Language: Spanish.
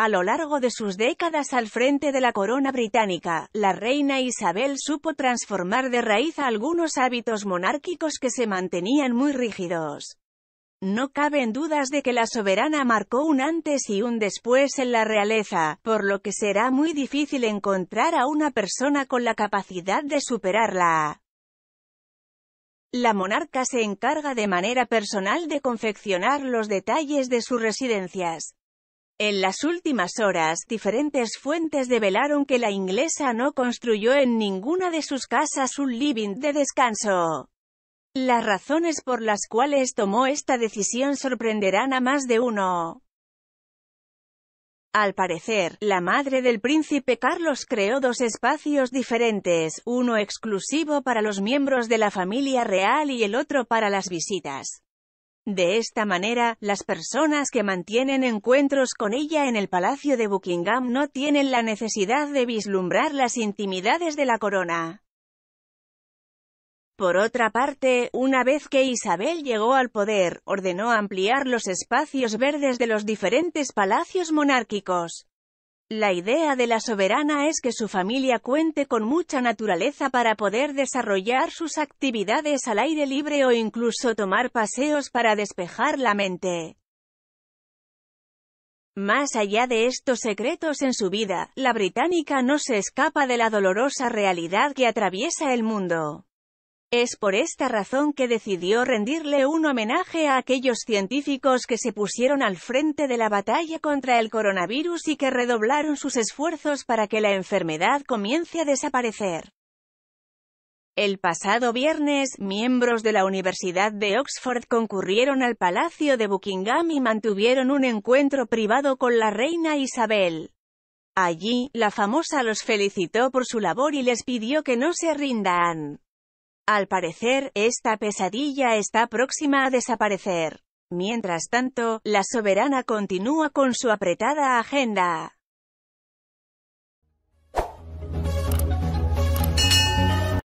A lo largo de sus décadas al frente de la corona británica, la reina Isabel supo transformar de raíz algunos hábitos monárquicos que se mantenían muy rígidos. No caben dudas de que la soberana marcó un antes y un después en la realeza, por lo que será muy difícil encontrar a una persona con la capacidad de superarla. La monarca se encarga de manera personal de confeccionar los detalles de sus residencias, en las últimas horas, diferentes fuentes develaron que la inglesa no construyó en ninguna de sus casas un living de descanso. Las razones por las cuales tomó esta decisión sorprenderán a más de uno. Al parecer, la madre del príncipe Carlos creó dos espacios diferentes, uno exclusivo para los miembros de la familia real y el otro para las visitas. De esta manera, las personas que mantienen encuentros con ella en el Palacio de Buckingham no tienen la necesidad de vislumbrar las intimidades de la corona. Por otra parte, una vez que Isabel llegó al poder, ordenó ampliar los espacios verdes de los diferentes palacios monárquicos. La idea de la soberana es que su familia cuente con mucha naturaleza para poder desarrollar sus actividades al aire libre o incluso tomar paseos para despejar la mente. Más allá de estos secretos en su vida, la británica no se escapa de la dolorosa realidad que atraviesa el mundo. Es por esta razón que decidió rendirle un homenaje a aquellos científicos que se pusieron al frente de la batalla contra el coronavirus y que redoblaron sus esfuerzos para que la enfermedad comience a desaparecer. El pasado viernes, miembros de la Universidad de Oxford concurrieron al Palacio de Buckingham y mantuvieron un encuentro privado con la reina Isabel. Allí, la famosa los felicitó por su labor y les pidió que no se rindan. Al parecer, esta pesadilla está próxima a desaparecer. Mientras tanto, la soberana continúa con su apretada agenda.